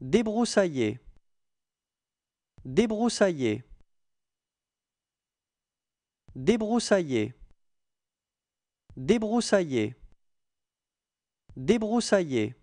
Débroussailler. Débroussailler. Débroussailler. Débroussailler. Débroussailler.